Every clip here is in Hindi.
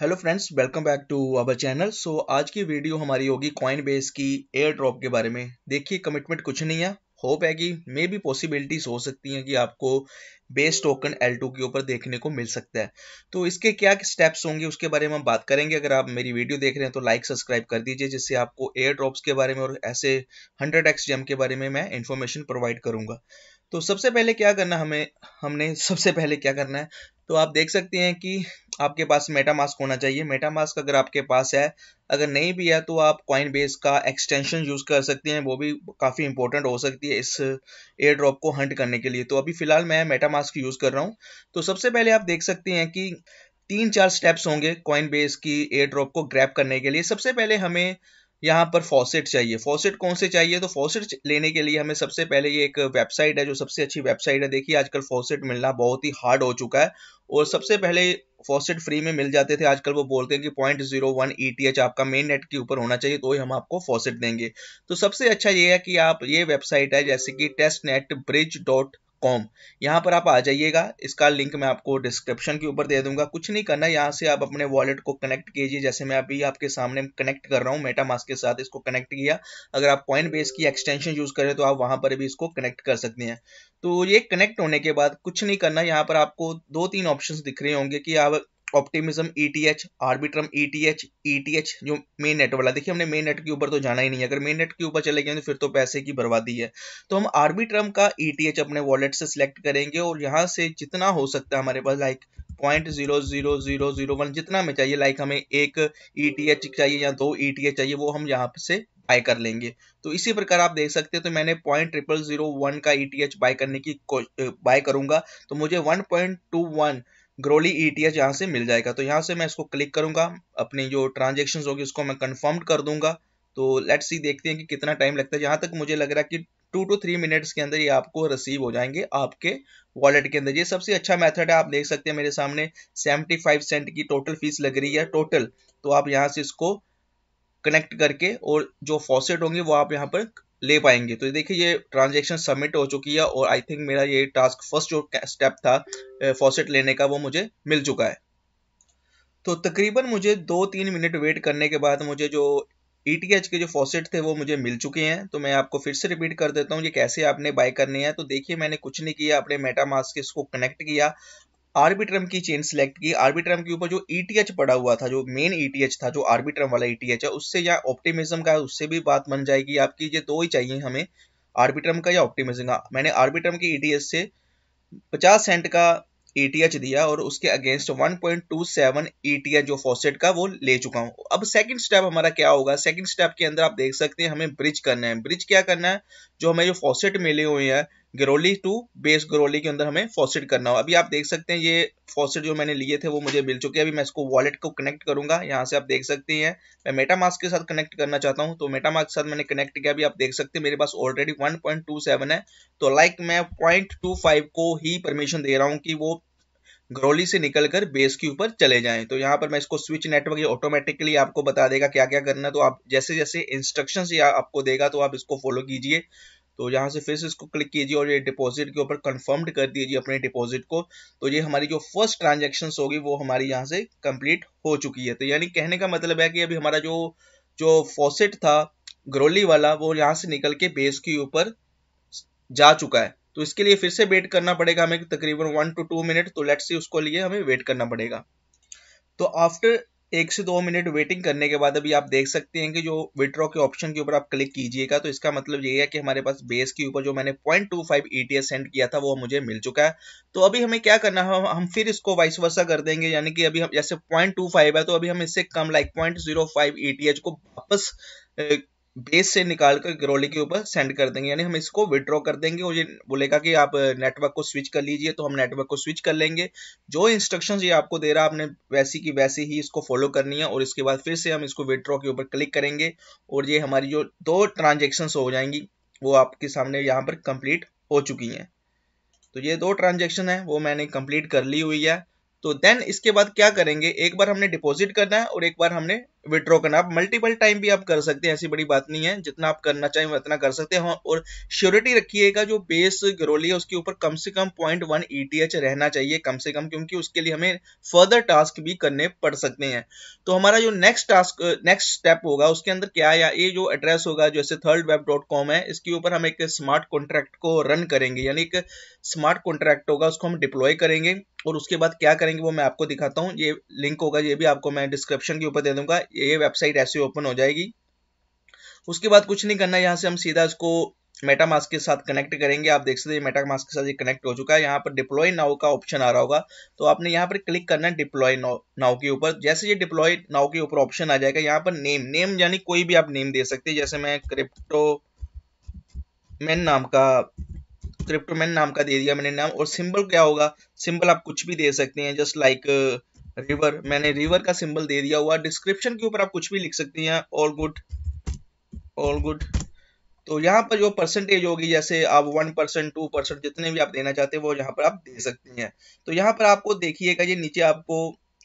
hello friends welcome back to our channel so आज की वीडियो हमारी होगी कॉइन बेस की एयर ड्रॉप के बारे में देखिए कमिटमेंट कुछ नहीं है होप है कि मे भी पॉसिबिलिटीज हो सकती हैं कि आपको बेस टोकन L2 के ऊपर देखने को मिल सकता है तो इसके क्या स्टेप्स होंगे उसके बारे में हम बात करेंगे अगर आप मेरी वीडियो देख रहे हैं तो लाइक सब्सक्राइब कर दीजिए जिससे आपको एयर ड्रॉप्स के बारे में और ऐसे हंड्रेड एक्स जेम के बारे में मैं इन्फॉर्मेशन प्रोवाइड करूंगा तो सबसे पहले क्या करना हमें हमने सबसे पहले क्या करना है तो आप देख सकते हैं कि आपके पास मेटामास्क होना चाहिए मेटामास्क अगर आपके पास है अगर नहीं भी है तो आप क्वाइन बेस का एक्सटेंशन यूज़ कर सकते हैं वो भी काफ़ी इंपॉर्टेंट हो सकती है इस एयर ड्रॉप को हंट करने के लिए तो अभी फ़िलहाल मैं मेटामास्क यूज़ कर रहा हूँ तो सबसे पहले आप देख सकते हैं कि तीन चार स्टेप्स होंगे क्वाइन बेस की एयर ड्रॉप को ग्रैप करने के लिए सबसे पहले हमें यहाँ पर फॉसेट चाहिए फॉसेट कौन से चाहिए तो फॉसेट लेने के लिए हमें सबसे पहले ये एक वेबसाइट है जो सबसे अच्छी वेबसाइट है देखिए आजकल फॉसेट मिलना बहुत ही हार्ड हो चुका है और सबसे पहले फॉसेट फ्री में मिल जाते थे आजकल वो बोलते हैं कि point zero one E T H आपका मेन नेट के ऊपर होना चाहिए तो ही हम आपको फॉसेट देंगे तो सबसे अच्छा ये है कि आप ये वेबसाइट है जैसे कि test net bridge dot com यहाँ पर आप आ जाइएगा इसका लिंक मैं आपको डिस्क्रिप्शन के ऊपर दे दूंगा कुछ नहीं करना यहाँ से आप अपने वॉलेट को कनेक्ट कीजिए जैसे मैं अभी आपके सामने कनेक्ट कर रहा हूँ मेटामास्क के साथ इसको कनेक्ट किया अगर आप कॉइन बेस की एक्सटेंशन यूज़ करें तो आप वहाँ पर भी इसको कनेक्ट कर सकते हैं तो ये कनेक्ट होने के बाद कुछ नहीं करना यहाँ पर आपको दो तीन ऑप्शन दिख रहे होंगे कि आप Optimism ETH e Arbitrum ETH e ETH e जो मेन नेट वाला देखिए हमने मेन नेट के ऊपर तो जाना ही नहीं है अगर मेन नेट के ऊपर चले गए तो फिर तो पैसे की बर्बादी है तो हम आर्बिट्रम का ईटीएच अपने वॉलेट से सिलेक्ट करेंगे और यहाँ से जितना हो सकता है हमारे पास like point zero zero zero zero one जितना हमें चाहिए लाइक हमें एक ईटीएच चाहिए या दो ईटीएच चाहिए वो हम यहाँ से बाय कर लेंगे तो इसी प्रकार आप देख सकते हैं तो मैंने पॉइंट ट्रिपल जीरो वन का ई टी एच बाय करने की बाय करूंगा तो मुझे one point two one Goerli E T यहाँ से मिल जाएगा तो यहाँ से मैं इसको क्लिक करूँगा अपनी जो ट्रांजेक्शन होगी उसको मैं कन्फर्म कर दूंगा तो लेट्स सी देखते हैं कि कितना टाइम लगता है जहाँ तक मुझे लग रहा है कि टू टू थ्री मिनट्स के अंदर ये आपको रिसीव हो जाएंगे आपके वॉलेट के अंदर ये सबसे अच्छा मेथड है आप देख सकते हैं मेरे सामने सेवेंटी फाइव सेंट की टोटल फीस लग रही है टोटल तो आप यहाँ से इसको कनेक्ट करके और जो फॉसेट होंगे वो आप यहाँ पर ले पाएंगे तो देखिए ये ट्रांजेक्शन सबमिट हो चुकी है और आई थिंक मेरा ये टास्क फर्स्ट जो स्टेप था फॉसेट लेने का वो मुझे मिल चुका है तो तकरीबन मुझे दो तीन मिनट वेट करने के बाद मुझे जो ई e के जो फॉसेट थे वो मुझे मिल चुके हैं तो मैं आपको फिर से रिपीट कर देता हूँ ये कैसे आपने बाय करनी है तो देखिए मैंने कुछ नहीं किया अपने मेटा मास्क इसको कनेक्ट किया आर्बिट्रम की चेन सिलेक्ट की आर्बिट्रम के ऊपर जो ईटीएच e पड़ा हुआ था जो मेन ईटीएच e था जो आर्बिट्रम वाला ईटीएच e है उससे या ऑप्टिमिज्म का है उससे भी बात बन जाएगी आपकी ये दो ही चाहिए हमें आर्बिट्रम का या ऑप्टिमिज्म का मैंने आर्बिट्रम के ईटीएच से 50 सेंट का ईटीएच दिया और उसके अगेंस्ट 1.27 ईटीएच जो फॉसेट का वो ले चुका हूँ अब सेकंड स्टेप हमारा क्या होगा सेकंड स्टेप के अंदर आप देख सकते हैं हमें ब्रिज करना है ब्रिज क्या करना है जो हमें जो फॉसेट मिले हुए हैं ग्रोली टू बेस ग्रोली के अंदर हमें फॉसिट करना हो अभी आप देख सकते हैं ये फॉसिट जो मैंने लिए थे वो मुझे मिल चुके हैं अभी मैं इसको वॉलेट को कनेक्ट करूंगा यहाँ से आप देख सकते हैं मैं मेटा मास्क के साथ कनेक्ट करना चाहता हूँ तो मेटा मास्क के साथ मैंने कनेक्ट किया अभी आप देख सकते हैं मेरे पास ऑलरेडी 1.27 है तो लाइक मैं फाइव को ही परमिशन दे रहा हूँ कि वो ग्रोली से निकलकर बेस के ऊपर चले जाएं तो यहाँ पर मैं इसको स्विच नेटवर्क ये ऑटोमेटिकली आपको बता देगा क्या क्या करना है तो आप जैसे जैसे इंस्ट्रक्शन ये आपको देगा तो आप इसको फॉलो कीजिए तो यहाँ से फिर से इसको क्लिक कीजिए और ये डिपॉजिट के ऊपर कन्फर्म्ड कर दीजिए अपने डिपॉजिट को तो ये हमारी जो फर्स्ट ट्रांजेक्शन होगी वो हमारी यहाँ से कम्प्लीट हो चुकी है तो यानी कहने का मतलब है कि अभी हमारा जो जो फॉसेट था ग्रोली वाला वो यहाँ से निकल के बेस के ऊपर जा चुका है तो इसके लिए फिर से वेट करना पड़ेगा हमें तकरीबन वन टू टू मिनट तो लेट्स सी उसको लिए हमें वेट करना पड़ेगा तो आफ्टर एक से दो मिनट वेटिंग करने के बाद अभी आप देख सकते हैं कि जो विड्रॉ के ऑप्शन के ऊपर आप क्लिक कीजिएगा तो इसका मतलब ये है कि हमारे पास बेस के ऊपर जो मैंने पॉइंट टू फाइव सेंड किया था वो मुझे मिल चुका है तो अभी हमें क्या करना है हम फिर इसको वाइस वर्षा कर देंगे यानी कि अभी हम जैसे पॉइंट टू फाइव है तो अभी हम इससे कम लाइक पॉइंट जीरो फाइव को वापस बेस से निकाल कर ग्रोली के ऊपर सेंड कर देंगे यानी हम इसको विड्रॉ कर देंगे और ये बोलेगा कि आप नेटवर्क को स्विच कर लीजिए तो हम नेटवर्क को स्विच कर लेंगे जो इंस्ट्रक्शंस ये आपको दे रहा है आपने वैसी की वैसी ही इसको फॉलो करनी है और इसके बाद फिर से हम इसको विड्रॉ के ऊपर क्लिक करेंगे और ये हमारी जो दो ट्रांजेक्शन हो जाएंगी वो आपके सामने यहाँ पर कम्प्लीट हो चुकी हैं तो ये दो ट्रांजेक्शन है वो मैंने कम्प्लीट कर ली हुई है तो देन इसके बाद क्या करेंगे एक बार हमने डिपॉजिट करना है और एक बार हमने विड्रॉ करना आप मल्टीपल टाइम भी आप कर सकते हैं ऐसी बड़ी बात नहीं है जितना आप करना चाहें उतना कर सकते हैं और श्योरिटी रखिएगा जो बेस ग्रोली है उसके ऊपर कम से कम पॉइंट वन ईटीएच रहना चाहिए कम से कम क्योंकि उसके लिए हमें फर्दर टास्क भी करने पड़ सकते हैं तो हमारा जो नेक्स्ट टास्क नेक्स्ट स्टेप होगा उसके अंदर क्या या ये जो एड्रेस होगा जैसे थर्ड वेब डॉट कॉम है इसके ऊपर हम एक स्मार्ट कॉन्ट्रैक्ट को रन करेंगे यानी एक स्मार्ट कॉन्ट्रैक्ट होगा उसको हम डिप्लॉय करेंगे और उसके बाद क्या करेंगे वो मैं आपको दिखाता हूँ ये लिंक होगा ये भी आपको मैं डिस्क्रिप्शन के ऊपर दे दूंगा ये वेबसाइट ऐसे ओपन हो जाएगी उसके बाद कुछ नहीं करना यहाँ से हम सीधा इसको मेटामास्क के साथ कनेक्ट करेंगे आप देख सकते हैं मेटामास्क के साथ ये कनेक्ट हो चुका है यहाँ पर डिप्लॉय नाउ का ऑप्शन आ रहा होगा तो आपने यहाँ पर क्लिक करना है डिप्लॉय नाउ के ऊपर जैसे ये डिप्लॉय नाउ के ऊपर ऑप्शन आ जाएगा यहाँ पर नेम नेम यानी कोई भी आप नेम दे सकते हैं जैसे मैं क्रिप्टो मैन नाम का क्रिप्टोमैन नाम का दे दिया मैंने नाम और सिंबल क्या होगा सिंबल आप कुछ भी दे सकते हैं जस्ट लाइक like, रिवर मैंने रिवर का सिंबल दे दिया हुआ डिस्क्रिप्शन के ऊपर आप कुछ भी लिख सकती हैं ऑल गुड ऑल गुड तो यहाँ पर जो परसेंटेज होगी जैसे आप वन परसेंट टू परसेंट जितने भी आप देना चाहते हैं वो यहाँ पर आप दे सकती हैं तो यहाँ पर आपको देखिएगा ये नीचे आपको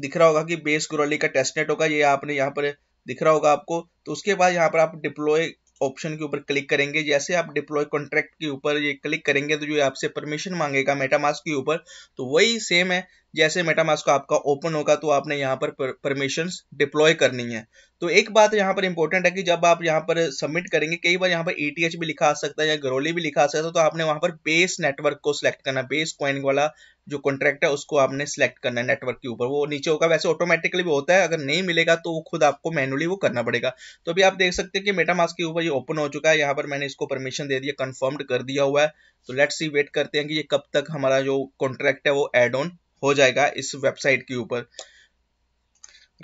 दिख रहा होगा कि बेस ग्रोली का टेस्टनेट होगा ये आपने यहाँ पर दिख रहा होगा आपको तो उसके बाद यहाँ पर आप डिप्लॉय ऑप्शन के ऊपर क्लिक करेंगे जैसे आप डिप्लॉय कॉन्ट्रैक्ट के ऊपर ये क्लिक करेंगे तो जो आपसे परमिशन मांगेगा मेटामास्क के ऊपर तो वही सेम है जैसे मेटामास्क का आपका ओपन होगा तो आपने यहाँ पर परमिशन डिप्लॉय करनी है तो एक बात यहाँ पर इंपॉर्टेंट है कि जब आप यहाँ पर सबमिट करेंगे कई बार यहाँ पर ई भी लिखा आ सकता है या ग्रोली भी लिखा आ सकता है तो आपने वहाँ पर बेस नेटवर्क को सिलेक्ट करना बेस क्वाइन वाला जो कॉन्ट्रैक्ट है उसको आपने सेलेक्ट करना है नेटवर्क के ऊपर वो नीचे होगा वैसे ऑटोमेटिकली भी होता है अगर नहीं मिलेगा तो वो खुद आपको मैनुअली वो करना पड़ेगा तो अभी आप देख सकते हैं कि मेटामास्क के ऊपर ये ओपन हो चुका है यहाँ पर मैंने इसको परमिशन दे दिया कन्फर्म्ड कर दिया हुआ है तो लेट सी वेट करते हैं कि ये कब तक हमारा जो कॉन्ट्रैक्ट है वो एड ऑन हो जाएगा इस वेबसाइट के ऊपर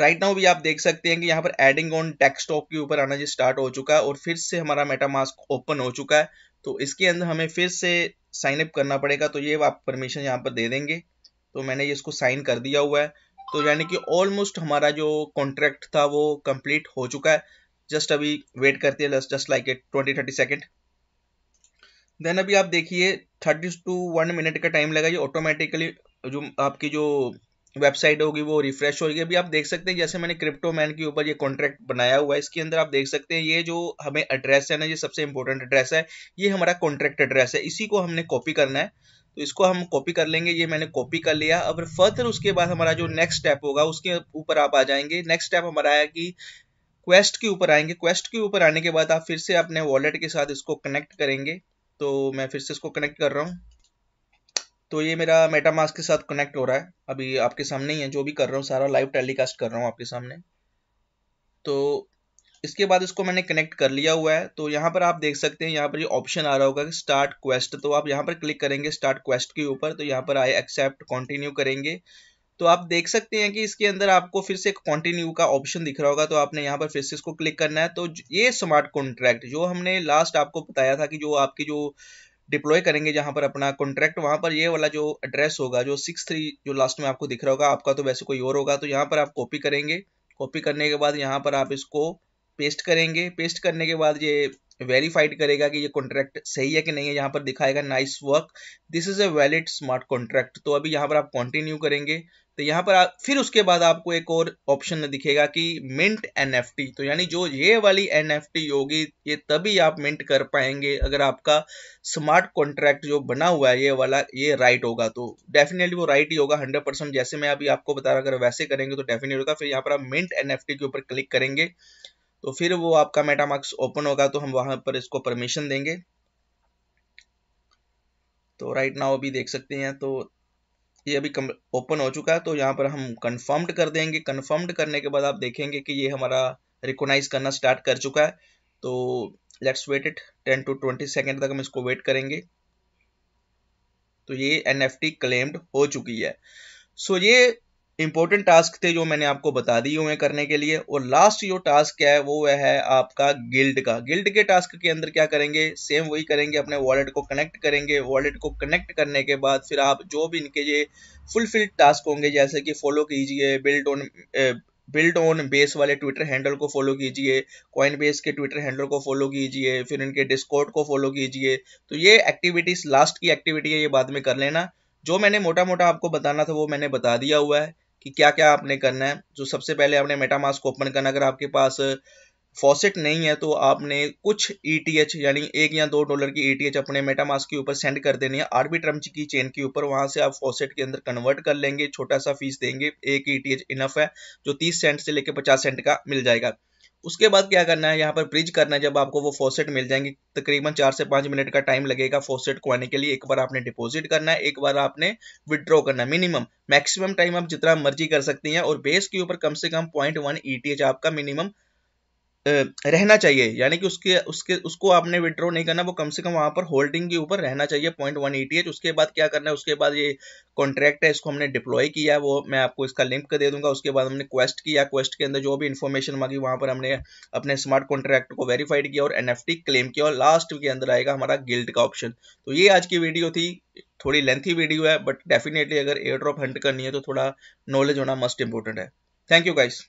राइट नाउ भी आप देख सकते हैं कि यहाँ पर एडिंग ऑन डेस्कटॉप के ऊपर आना जी स्टार्ट हो चुका है और फिर से हमारा मेटामास्क ओपन हो चुका है तो इसके अंदर हमें फिर से साइन अप करना पड़ेगा तो ये आप परमिशन यहाँ पर दे देंगे तो मैंने इसको साइन कर दिया हुआ है तो यानी कि ऑलमोस्ट हमारा जो कॉन्ट्रैक्ट था वो कंप्लीट हो चुका है जस्ट अभी वेट करते हैं just like it twenty thirty second then अभी आप देखिए थर्टी टू वन मिनट का टाइम लगा ये ऑटोमेटिकली जो आपकी जो वेबसाइट होगी वो रिफ्रेश होगी अभी आप देख सकते हैं जैसे मैंने क्रिप्टो मैन के ऊपर ये कॉन्ट्रैक्ट बनाया हुआ है इसके अंदर आप देख सकते हैं ये जो हमें एड्रेस है ना ये सबसे इंपॉर्टेंट एड्रेस है ये हमारा कॉन्ट्रैक्ट एड्रेस है इसी को हमने कॉपी करना है तो इसको हम कॉपी कर लेंगे ये मैंने कॉपी कर लिया अब फर्दर उसके बाद हमारा जो नेक्स्ट स्टेप होगा उसके ऊपर आप आ जाएंगे नेक्स्ट स्टेप हमारा है कि क्वेस्ट के ऊपर आएंगे क्वेस्ट के ऊपर आने के बाद आप फिर से अपने वॉलेट के साथ इसको कनेक्ट करेंगे तो मैं फिर से इसको कनेक्ट कर रहा हूँ तो ये मेरा मेटामास्क के साथ कनेक्ट हो रहा है अभी आपके सामने ही है जो भी कर रहा हूँ सारा लाइव टेलीकास्ट कर रहा हूँ आपके सामने तो इसके बाद इसको मैंने कनेक्ट कर लिया हुआ है तो यहाँ पर आप देख सकते हैं यहाँ पर ये ऑप्शन आ रहा होगा कि स्टार्ट क्वेस्ट तो आप यहाँ पर क्लिक करेंगे स्टार्ट क्वेस्ट के ऊपर तो यहाँ पर आए एक्सेप्ट कंटिन्यू करेंगे तो आप देख सकते हैं कि इसके अंदर आपको फिर से एक कॉन्टिन्यू का ऑप्शन दिख रहा होगा तो आपने यहाँ पर फिर से इसको क्लिक करना है तो ये स्मार्ट कॉन्ट्रैक्ट जो हमने लास्ट आपको बताया था कि जो आपकी जो डिप्लॉय करेंगे जहाँ पर अपना कॉन्ट्रैक्ट वहाँ पर ये वाला जो एड्रेस होगा जो सिक्स थ्री जो लास्ट में आपको दिख रहा होगा आपका तो वैसे कोई और होगा तो यहाँ पर आप कॉपी करेंगे कॉपी करने के बाद यहाँ पर आप इसको पेस्ट करेंगे पेस्ट करने के बाद ये वेरीफाइड करेगा कि ये कॉन्ट्रैक्ट सही है कि नहीं है यहाँ पर दिखाएगा nice work this is a valid smart contract तो अभी यहाँ पर आप कंटिन्यू करेंगे तो यहाँ पर आप फिर उसके बाद आपको एक और ऑप्शन दिखेगा कि मिंट एन तो यानी जो ये वाली एन होगी ये तभी आप मिंट कर पाएंगे अगर आपका स्मार्ट कॉन्ट्रैक्ट जो बना हुआ है ये वाला ये राइट होगा तो डेफिनेटली वो राइट ही होगा हंड्रेड परसेंट जैसे मैं अभी आपको बता रहा अगर वैसे करेंगे तो डेफिनेट होगा फिर यहाँ पर आप मिंट एन के ऊपर क्लिक करेंगे तो फिर वो आपका मेटामास्क ओपन होगा तो हम वहां पर इसको परमिशन देंगे तो राइट नाउ अभी देख सकते हैं तो ये अभी ओपन हो चुका है तो यहाँ पर हम कन्फर्म्ड कर देंगे कन्फर्म्ड करने के बाद आप देखेंगे कि ये हमारा रिकोनाइज करना स्टार्ट कर चुका है तो let's wait it ten to twenty second तक हम इसको वेट करेंगे तो ये एन एफ टी क्लेम्ड हो चुकी है सो so, ये इंपॉर्टेंट टास्क थे जो मैंने आपको बता दिए हुए करने के लिए और लास्ट जो टास्क है वो वह है आपका गिल्ड का गिल्ड के टास्क के अंदर क्या करेंगे सेम वही करेंगे अपने वॉलेट को कनेक्ट करेंगे वॉलेट को कनेक्ट करने के बाद फिर आप जो भी इनके ये फुलफिल्ड टास्क होंगे जैसे कि फॉलो कीजिए build on build on Base वाले ट्विटर हैंडल को फॉलो कीजिए कॉइन बेस के ट्विटर हैंडल को फॉलो कीजिए फिर इनके डिस्कॉर्ड को फॉलो कीजिए तो ये एक्टिविटीज लास्ट की एक्टिविटी है ये बाद में कर लेना जो मैंने मोटा मोटा आपको बताना था वो मैंने बता दिया हुआ है कि क्या क्या आपने करना है जो सबसे पहले आपने मेटामास्क ओपन करना अगर आपके पास फॉसेट नहीं है तो आपने कुछ ई e यानी एक या दो डॉलर की ई e अपने मेटामास्क के ऊपर सेंड कर देनी है आरबी आर्बिट्रम की चेन के ऊपर वहां से आप फॉसेट के अंदर कन्वर्ट कर लेंगे छोटा सा फीस देंगे एक ई e इनफ है जो तीस सेंट से लेकर पचास सेंट का मिल जाएगा उसके बाद क्या करना है यहाँ पर ब्रिज करना है जब आपको वो फोसेट मिल जाएंगे तकरीबन चार से पांच मिनट का टाइम लगेगा फोसेट को आने के लिए एक बार आपने डिपॉजिट करना है एक बार आपने विदड्रॉ करना मिनिमम मैक्सिमम टाइम आप जितना मर्जी कर सकती हैं और बेस के ऊपर कम से कम पॉइंट वन e आपका मिनिमम रहना चाहिए यानी कि उसके उसके उसको आपने विड्रॉ नहीं करना वो कम से कम वहाँ पर होल्डिंग के ऊपर रहना चाहिए पॉइंट वन एटी एच उसके बाद क्या करना है उसके बाद ये कॉन्ट्रैक्ट है इसको हमने डिप्लॉय किया वो मैं आपको इसका लिंक दे दूंगा उसके बाद हमने क्वेस्ट किया क्वेस्ट के अंदर जो भी इन्फॉर्मेशन मांगी वहाँ पर हमने अपने स्मार्ट कॉन्ट्रैक्ट को वेरीफाइड किया और एन क्लेम किया और लास्ट के अंदर आएगा हमारा गिल्ड का ऑप्शन तो ये आज की वीडियो थी थोड़ी लेंथी वीडियो है बट डेफिनेटली अगर एयर ड्रॉप हंट करनी है तो थोड़ा नॉलेज होना मस्ट इंपॉर्टेंट है थैंक यू गाइस